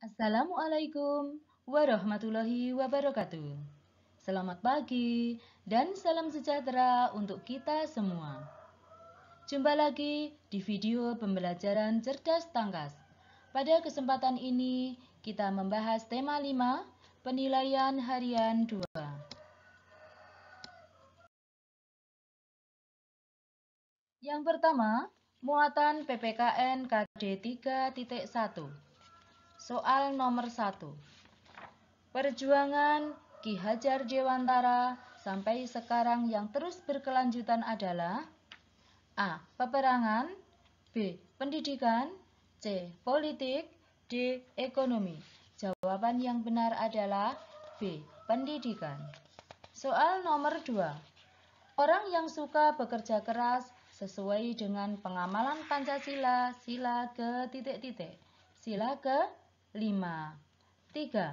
Assalamualaikum warahmatullahi wabarakatuh. Selamat pagi dan salam sejahtera untuk kita semua. Jumpa lagi di video pembelajaran cerdas tangkas. Pada kesempatan ini kita membahas tema 5, penilaian harian 2. Yang pertama, muatan PPKN KD 3.1 Soal nomor 1. Perjuangan Ki Hajar Dewantara sampai sekarang yang terus berkelanjutan adalah A. Peperangan B. Pendidikan C. Politik D. Ekonomi Jawaban yang benar adalah B. Pendidikan Soal nomor 2 Orang yang suka bekerja keras sesuai dengan pengamalan Pancasila sila ke titik-titik sila ke 5. 3.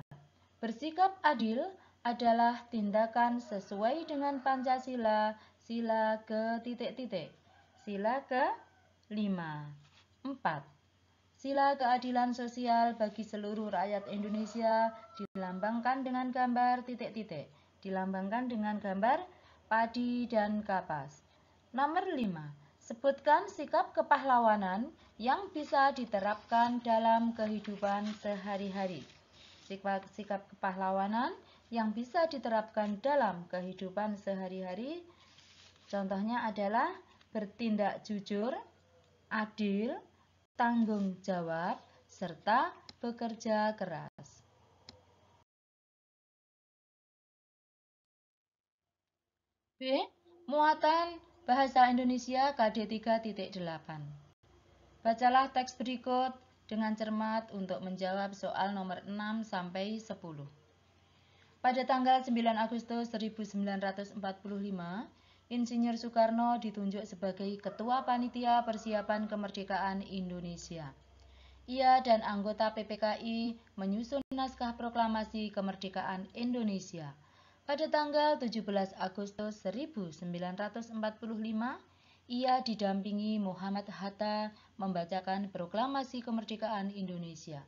Bersikap adil adalah tindakan sesuai dengan Pancasila sila ke titik-titik. Sila ke 5. 4. Sila keadilan sosial bagi seluruh rakyat Indonesia dilambangkan dengan gambar titik-titik, dilambangkan dengan gambar padi dan kapas. Nomor 5. Sebutkan sikap kepahlawanan yang bisa diterapkan dalam kehidupan sehari-hari. Sikap, sikap kepahlawanan yang bisa diterapkan dalam kehidupan sehari-hari contohnya adalah bertindak jujur, adil, tanggung jawab, serta bekerja keras. B. Muatan Bahasa Indonesia KD 3.8. Bacalah teks berikut dengan cermat untuk menjawab soal nomor 6 sampai 10. Pada tanggal 9 Agustus 1945, Insinyur Soekarno ditunjuk sebagai Ketua Panitia Persiapan Kemerdekaan Indonesia. Ia dan anggota PPKI menyusun naskah proklamasi kemerdekaan Indonesia pada tanggal 17 Agustus 1945, ia didampingi Muhammad Hatta membacakan proklamasi kemerdekaan Indonesia.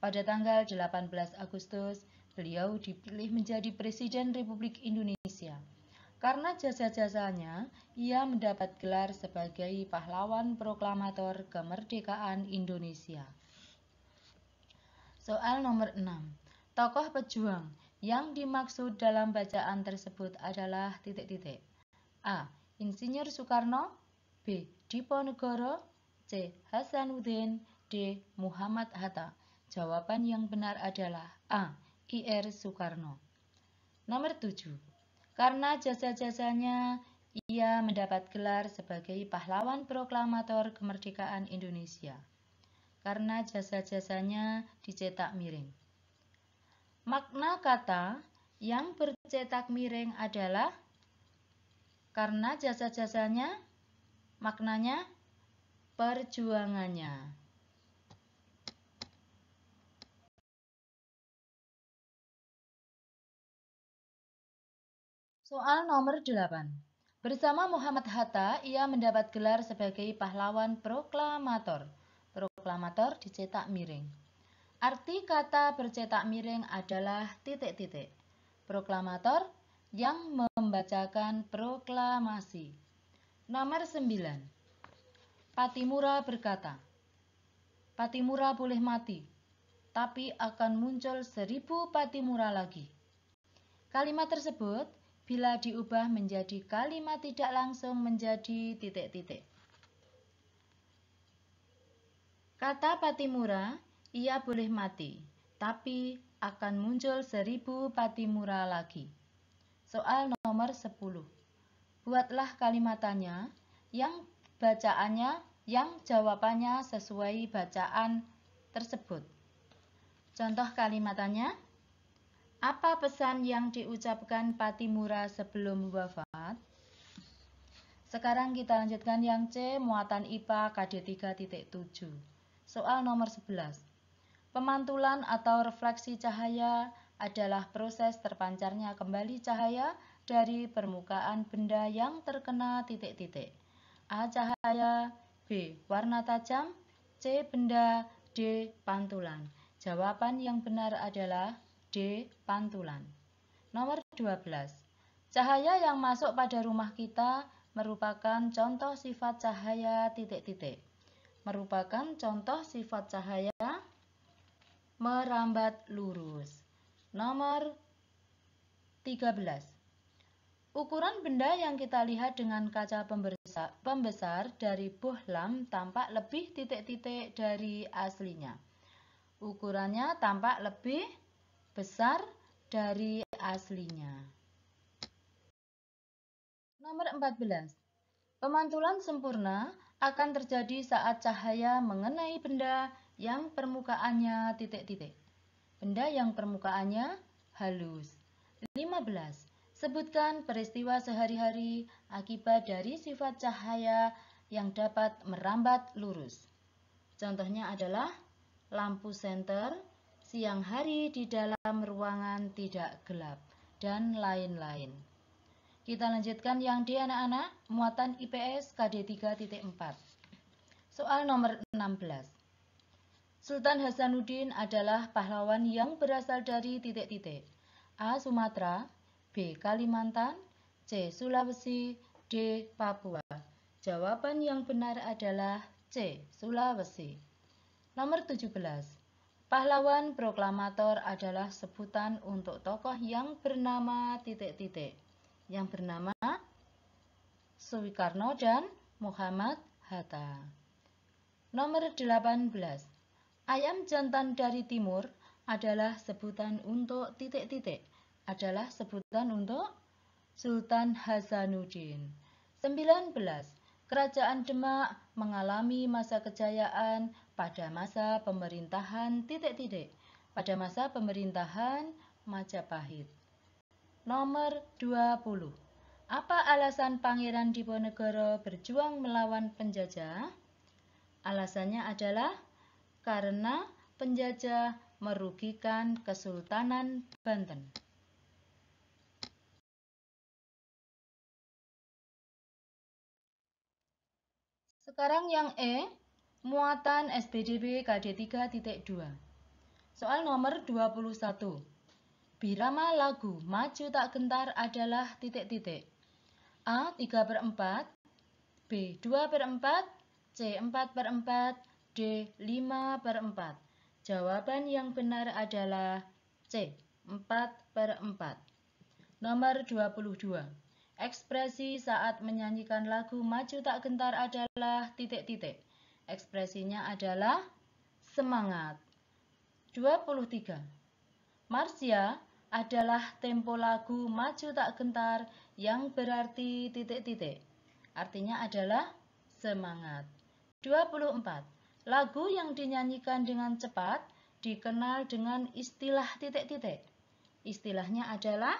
Pada tanggal 18 Agustus, beliau dipilih menjadi Presiden Republik Indonesia. Karena jasa-jasanya, ia mendapat gelar sebagai pahlawan proklamator kemerdekaan Indonesia. Soal nomor 6. Tokoh pejuang yang dimaksud dalam bacaan tersebut adalah titik-titik. A. Insinyur Soekarno B. Diponegoro C. Hasanuddin D. Muhammad Hatta Jawaban yang benar adalah A. IR Soekarno Nomor 7 Karena jasa-jasanya ia mendapat gelar sebagai pahlawan proklamator kemerdekaan Indonesia Karena jasa-jasanya dicetak miring Makna kata yang bercetak miring adalah karena jasa-jasanya, maknanya, perjuangannya. Soal nomor 8. Bersama Muhammad Hatta, ia mendapat gelar sebagai pahlawan proklamator. Proklamator dicetak miring. Arti kata bercetak miring adalah titik-titik. Proklamator yang membacakan proklamasi. Nomor 9. Patimura berkata, Patimura boleh mati, tapi akan muncul seribu Patimura lagi. Kalimat tersebut bila diubah menjadi kalimat tidak langsung menjadi titik-titik. Kata Patimura ia boleh mati, tapi akan muncul seribu patimura lagi. Soal nomor 10. Buatlah kalimatannya yang bacaannya yang jawabannya sesuai bacaan tersebut. Contoh kalimatannya, apa pesan yang diucapkan Patimura sebelum wafat? Sekarang kita lanjutkan yang C, muatan IPA KD 3.7. Soal nomor 11. Pemantulan atau refleksi cahaya adalah proses terpancarnya kembali cahaya dari permukaan benda yang terkena titik-titik. A. Cahaya B. Warna tajam C. Benda D. Pantulan Jawaban yang benar adalah D. Pantulan Nomor 12 Cahaya yang masuk pada rumah kita merupakan contoh sifat cahaya titik-titik merupakan contoh sifat cahaya merambat lurus. Nomor 13. Ukuran benda yang kita lihat dengan kaca pembesar, dari bohlam tampak lebih titik-titik dari aslinya. Ukurannya tampak lebih besar dari aslinya. Nomor 14. Pemantulan sempurna akan terjadi saat cahaya mengenai benda yang permukaannya titik-titik. Benda yang permukaannya halus. 15. Sebutkan peristiwa sehari-hari akibat dari sifat cahaya yang dapat merambat lurus. Contohnya adalah lampu senter, siang hari di dalam ruangan tidak gelap, dan lain-lain. Kita lanjutkan yang di anak-anak, muatan IPS KD 3.4. Soal nomor 16. Sultan Hasanuddin adalah pahlawan yang berasal dari titik-titik. A. Sumatera B. Kalimantan C. Sulawesi D. Papua Jawaban yang benar adalah C. Sulawesi Nomor 17 Pahlawan proklamator adalah sebutan untuk tokoh yang bernama titik-titik yang bernama Soekarno dan Muhammad Hatta. Nomor 18 Ayam jantan dari timur adalah sebutan untuk titik-titik, adalah sebutan untuk Sultan Hasanuddin. 19. Kerajaan Demak mengalami masa kejayaan pada masa pemerintahan titik-titik, pada masa pemerintahan Majapahit. Nomor 20. Apa alasan Pangeran Diponegoro berjuang melawan penjajah? Alasannya adalah karena penjajah merugikan Kesultanan Banten. Sekarang yang E, muatan SPDB KD 3.2. Soal nomor 21. Birama lagu Maju Tak Gentar adalah titik-titik. A 3 per 4, B 2 per 4, C 4 per 4, D. 5 per 4. Jawaban yang benar adalah C. 4 per 4. Nomor 22. Ekspresi saat menyanyikan lagu Maju Tak Gentar adalah titik-titik. Ekspresinya adalah semangat. 23. Marsia adalah tempo lagu Maju Tak Gentar yang berarti titik-titik. Artinya adalah semangat. 24. Lagu yang dinyanyikan dengan cepat dikenal dengan istilah titik-titik. Istilahnya adalah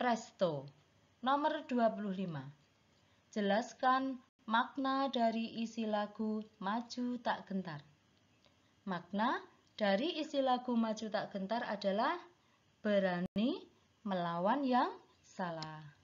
presto. Nomor 25. Jelaskan makna dari isi lagu Maju Tak Gentar. Makna dari isi lagu Maju Tak Gentar adalah berani melawan yang salah.